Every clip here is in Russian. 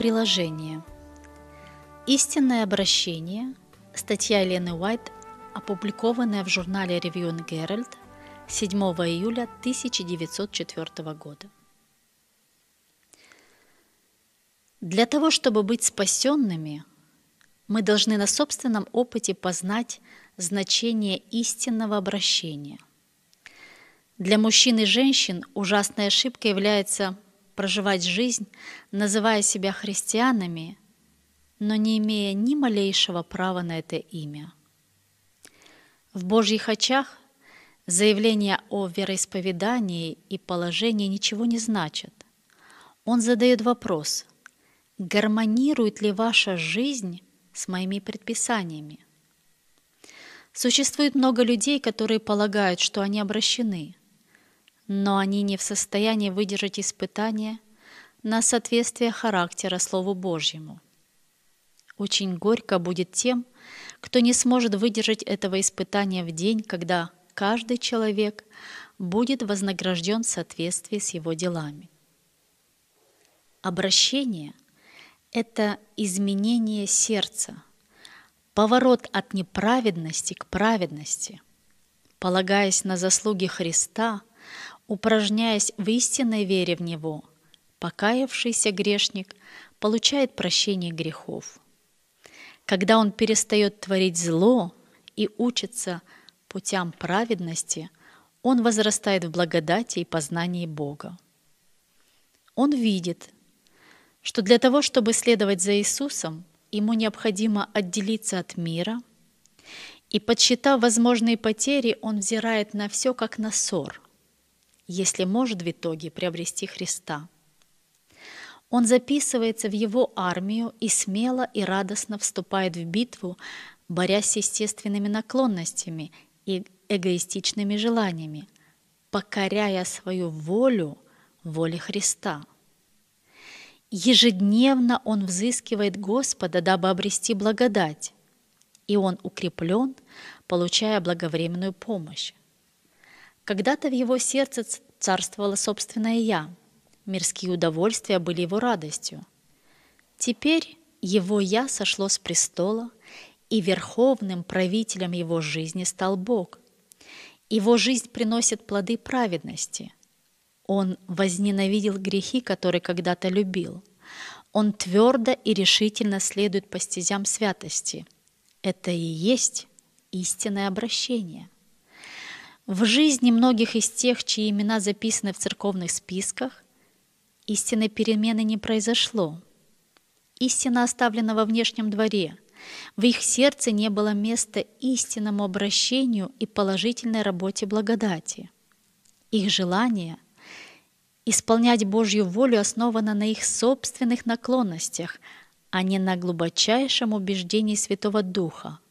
Приложение. Истинное обращение. Статья Лены Уайт, опубликованная в журнале Review and 7 июля 1904 года. Для того, чтобы быть спасенными, мы должны на собственном опыте познать значение истинного обращения. Для мужчин и женщин ужасной ошибкой является проживать жизнь, называя себя христианами, но не имея ни малейшего права на это имя. В Божьих очах заявление о вероисповедании и положении ничего не значит. Он задает вопрос, гармонирует ли ваша жизнь с моими предписаниями? Существует много людей, которые полагают, что они обращены – но они не в состоянии выдержать испытания на соответствие характера Слову Божьему. Очень горько будет тем, кто не сможет выдержать этого испытания в день, когда каждый человек будет вознагражден в соответствии с его делами. Обращение – это изменение сердца, поворот от неправедности к праведности. Полагаясь на заслуги Христа – упражняясь в истинной вере в Него, покаявшийся грешник получает прощение грехов. Когда он перестает творить зло и учится путям праведности, он возрастает в благодати и познании Бога. Он видит, что для того, чтобы следовать за Иисусом, ему необходимо отделиться от мира, и, подсчитав возможные потери, он взирает на все как на ссор – если может в итоге приобрести Христа. Он записывается в его армию и смело и радостно вступает в битву, борясь с естественными наклонностями и эгоистичными желаниями, покоряя свою волю воле Христа. Ежедневно он взыскивает Господа, дабы обрести благодать, и он укреплен, получая благовременную помощь. Когда-то в его сердце царствовало собственное «я». Мирские удовольствия были его радостью. Теперь его «я» сошло с престола, и верховным правителем его жизни стал Бог. Его жизнь приносит плоды праведности. Он возненавидел грехи, которые когда-то любил. Он твердо и решительно следует по стезям святости. Это и есть истинное обращение – в жизни многих из тех, чьи имена записаны в церковных списках, истинной перемены не произошло. Истина оставлена во внешнем дворе. В их сердце не было места истинному обращению и положительной работе благодати. Их желание исполнять Божью волю основано на их собственных наклонностях, а не на глубочайшем убеждении Святого Духа –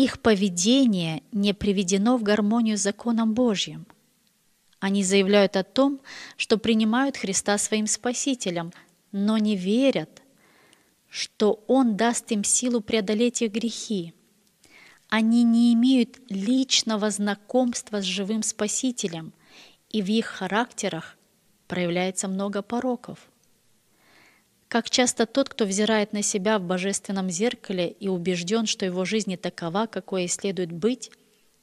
их поведение не приведено в гармонию с законом Божьим. Они заявляют о том, что принимают Христа своим Спасителем, но не верят, что Он даст им силу преодолеть их грехи. Они не имеют личного знакомства с живым Спасителем, и в их характерах проявляется много пороков. Как часто тот, кто взирает на себя в божественном зеркале и убежден, что его жизнь не такова, какой ей следует быть,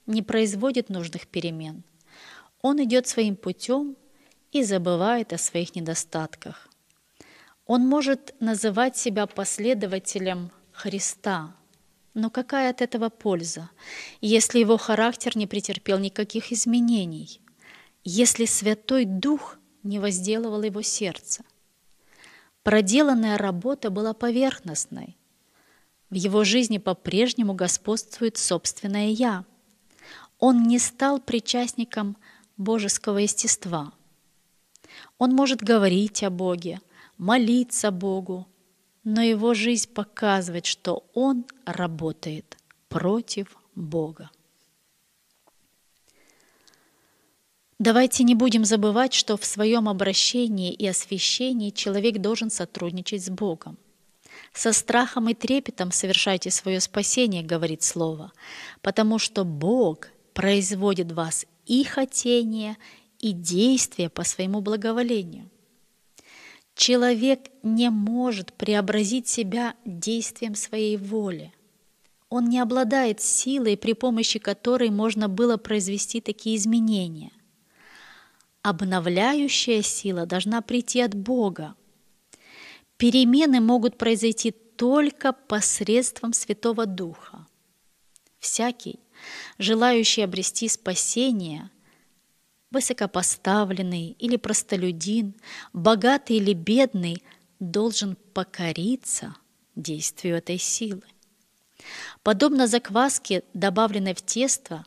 не производит нужных перемен. Он идет своим путем и забывает о своих недостатках. Он может называть себя последователем Христа, но какая от этого польза, если его характер не претерпел никаких изменений, если Святой Дух не возделывал его сердце – Проделанная работа была поверхностной. В его жизни по-прежнему господствует собственное «я». Он не стал причастником божеского естества. Он может говорить о Боге, молиться Богу, но его жизнь показывает, что он работает против Бога. Давайте не будем забывать, что в своем обращении и освящении человек должен сотрудничать с Богом. «Со страхом и трепетом совершайте свое спасение», — говорит Слово, «потому что Бог производит в вас и хотение, и действие по своему благоволению». Человек не может преобразить себя действием своей воли. Он не обладает силой, при помощи которой можно было произвести такие изменения. Обновляющая сила должна прийти от Бога. Перемены могут произойти только посредством Святого Духа. Всякий, желающий обрести спасение, высокопоставленный или простолюдин, богатый или бедный, должен покориться действию этой силы. Подобно закваске, добавленной в тесто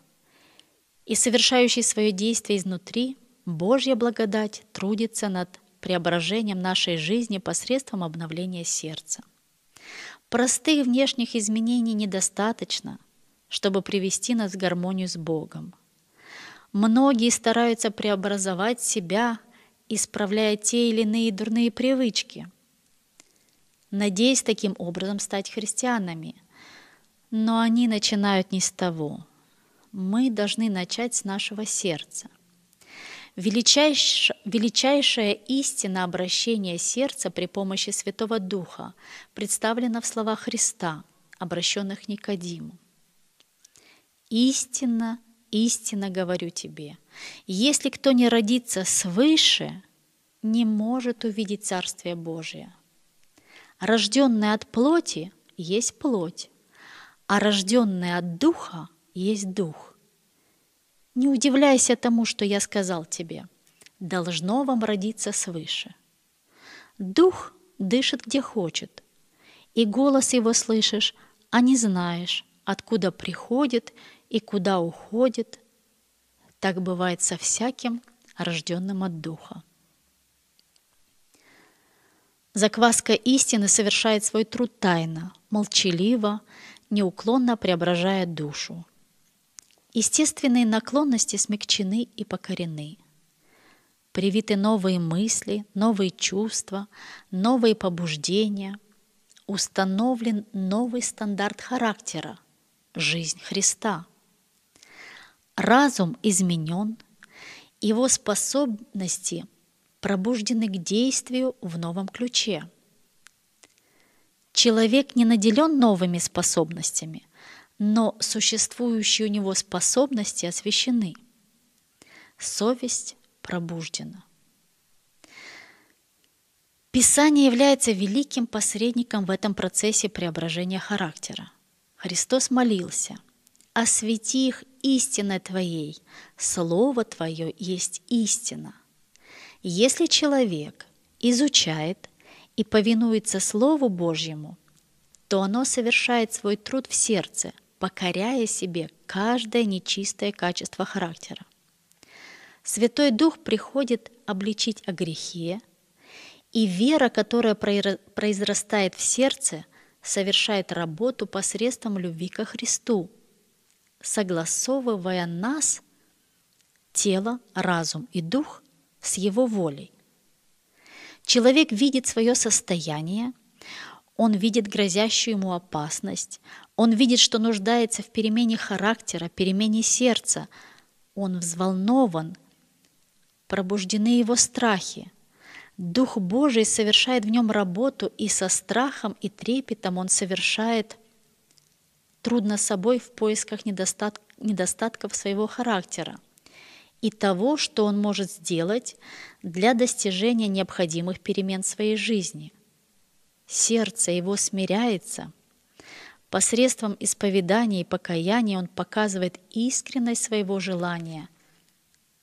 и совершающей свое действие изнутри – Божья благодать трудится над преображением нашей жизни посредством обновления сердца. Простых внешних изменений недостаточно, чтобы привести нас в гармонию с Богом. Многие стараются преобразовать себя, исправляя те или иные дурные привычки, надеясь таким образом стать христианами. Но они начинают не с того. Мы должны начать с нашего сердца – Величайш... Величайшая истина обращения сердца при помощи Святого Духа представлена в словах Христа, обращенных Никодиму. «Истинно, истинно говорю тебе, если кто не родится свыше, не может увидеть Царствие Божие. Рожденное от плоти есть плоть, а рожденное от Духа есть Дух. Не удивляйся тому, что я сказал тебе. Должно вам родиться свыше. Дух дышит где хочет, и голос его слышишь, а не знаешь, откуда приходит и куда уходит. Так бывает со всяким, рожденным от Духа. Закваска истины совершает свой труд тайно, молчаливо, неуклонно преображая душу – Естественные наклонности смягчены и покорены. Привиты новые мысли, новые чувства, новые побуждения. Установлен новый стандарт характера – жизнь Христа. Разум изменен, его способности пробуждены к действию в новом ключе. Человек не наделен новыми способностями – но существующие у него способности освещены. Совесть пробуждена. Писание является великим посредником в этом процессе преображения характера. Христос молился «Освети их истиной Твоей, Слово Твое есть истина». Если человек изучает и повинуется Слову Божьему, то оно совершает свой труд в сердце – покоряя себе каждое нечистое качество характера. Святой Дух приходит обличить о грехе, и вера, которая произрастает в сердце, совершает работу посредством любви ко Христу, согласовывая нас, тело, разум и дух, с Его волей. Человек видит свое состояние, он видит грозящую ему опасность. Он видит, что нуждается в перемене характера, перемене сердца. Он взволнован. Пробуждены его страхи. Дух Божий совершает в нем работу, и со страхом и трепетом он совершает трудно собой в поисках недостат... недостатков своего характера и того, что он может сделать для достижения необходимых перемен в своей жизни – сердце его смиряется, посредством исповедания и покаяния он показывает искренность своего желания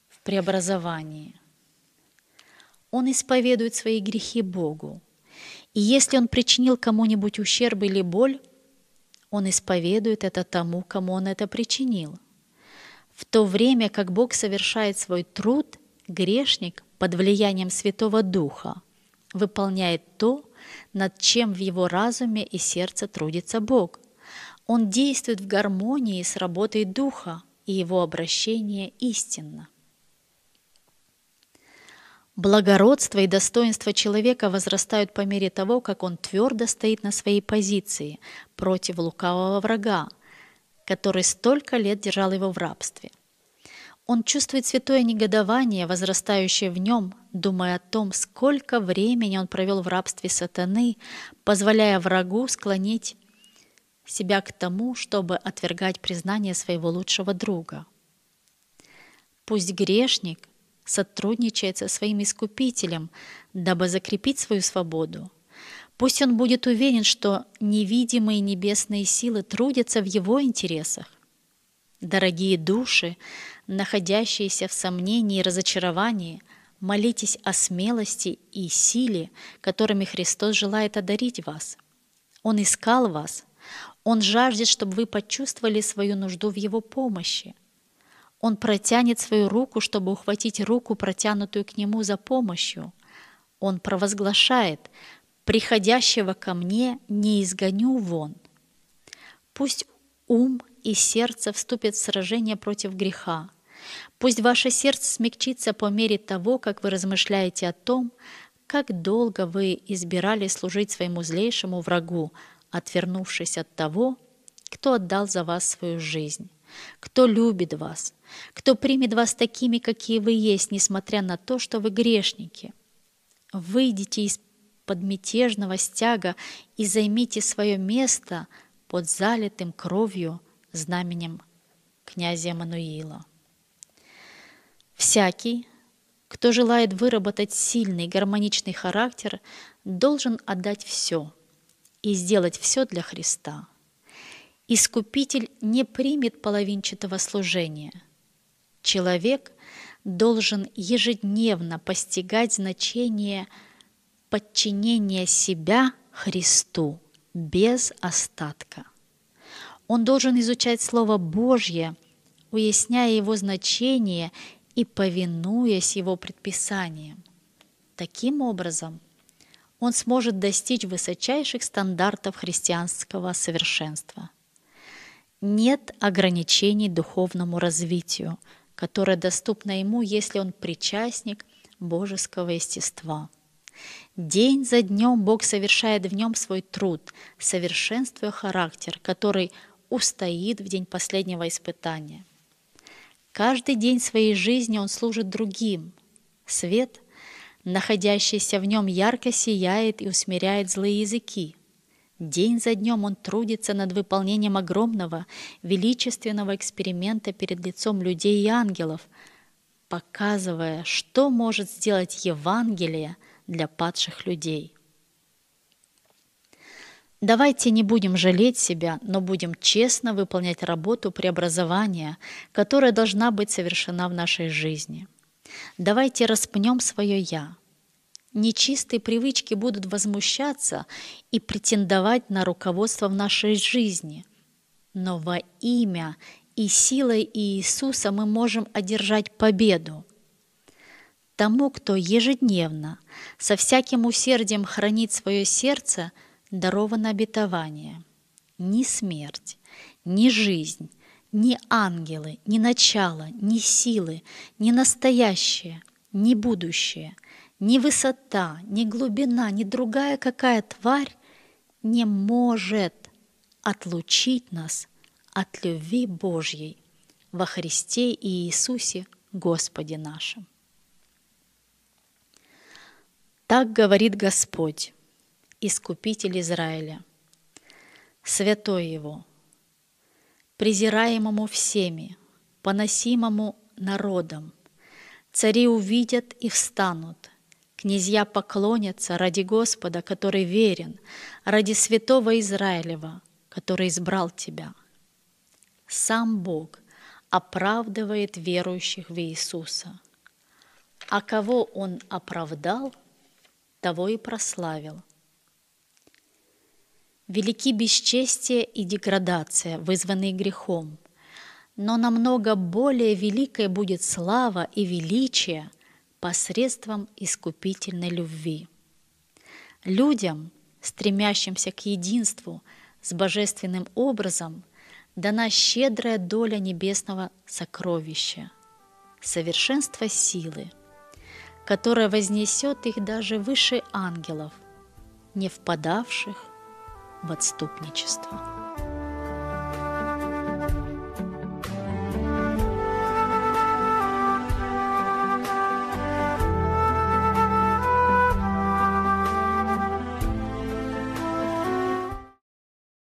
в преобразовании. Он исповедует свои грехи Богу. И если он причинил кому-нибудь ущерб или боль, он исповедует это тому, кому он это причинил. В то время, как Бог совершает свой труд, грешник под влиянием Святого Духа выполняет то, над чем в его разуме и сердце трудится Бог. Он действует в гармонии с работой Духа, и его обращение истинно. Благородство и достоинство человека возрастают по мере того, как он твердо стоит на своей позиции против лукавого врага, который столько лет держал его в рабстве. Он чувствует святое негодование, возрастающее в нем, думая о том, сколько времени он провел в рабстве сатаны, позволяя врагу склонить себя к тому, чтобы отвергать признание своего лучшего друга. Пусть грешник сотрудничает со своим Искупителем, дабы закрепить свою свободу. Пусть он будет уверен, что невидимые небесные силы трудятся в его интересах. Дорогие души, находящиеся в сомнении и разочаровании, молитесь о смелости и силе, которыми Христос желает одарить вас. Он искал вас, Он жаждет, чтобы вы почувствовали свою нужду в Его помощи. Он протянет свою руку, чтобы ухватить руку, протянутую к Нему за помощью. Он провозглашает, «Приходящего ко мне не изгоню вон». Пусть ум и сердце вступит в сражение против греха. Пусть ваше сердце смягчится по мере того, как вы размышляете о том, как долго вы избирали служить своему злейшему врагу, отвернувшись от того, кто отдал за вас свою жизнь, кто любит вас, кто примет вас такими, какие вы есть, несмотря на то, что вы грешники. Выйдите из-под мятежного стяга и займите свое место под залитым кровью знаменем князя Мануила. Всякий, кто желает выработать сильный гармоничный характер, должен отдать все и сделать все для Христа. Искупитель не примет половинчатого служения. Человек должен ежедневно постигать значение подчинения себя Христу без остатка. Он должен изучать Слово Божье, уясняя его значение и повинуясь его предписаниям. Таким образом, он сможет достичь высочайших стандартов христианского совершенства. Нет ограничений духовному развитию, которое доступно ему, если он причастник божеского естества. День за днем Бог совершает в нем свой труд, совершенствуя характер, который – устоит в день последнего испытания. Каждый день своей жизни он служит другим. Свет, находящийся в нем, ярко сияет и усмиряет злые языки. День за днем он трудится над выполнением огромного, величественного эксперимента перед лицом людей и ангелов, показывая, что может сделать Евангелие для падших людей – Давайте не будем жалеть себя, но будем честно выполнять работу преобразования, которая должна быть совершена в нашей жизни. Давайте распнем свое «я». Нечистые привычки будут возмущаться и претендовать на руководство в нашей жизни. Но во имя и силой Иисуса мы можем одержать победу. Тому, кто ежедневно со всяким усердием хранит свое сердце – даровано обетование. Ни смерть, ни жизнь, ни ангелы, ни начало, ни силы, ни настоящее, ни будущее, ни высота, ни глубина, ни другая какая тварь не может отлучить нас от любви Божьей во Христе и Иисусе Господе нашим. Так говорит Господь. Искупитель Израиля, Святой Его, презираемому всеми, поносимому народом. Цари увидят и встанут, князья поклонятся ради Господа, который верен, ради святого Израилева, который избрал тебя. Сам Бог оправдывает верующих в Иисуса. А кого Он оправдал, того и прославил, Велики бесчестие и деградация, вызванные грехом. Но намного более великой будет слава и величие посредством искупительной любви. Людям, стремящимся к единству с божественным образом, дана щедрая доля небесного сокровища — совершенство силы, которое вознесет их даже выше ангелов, не впадавших в отступничество.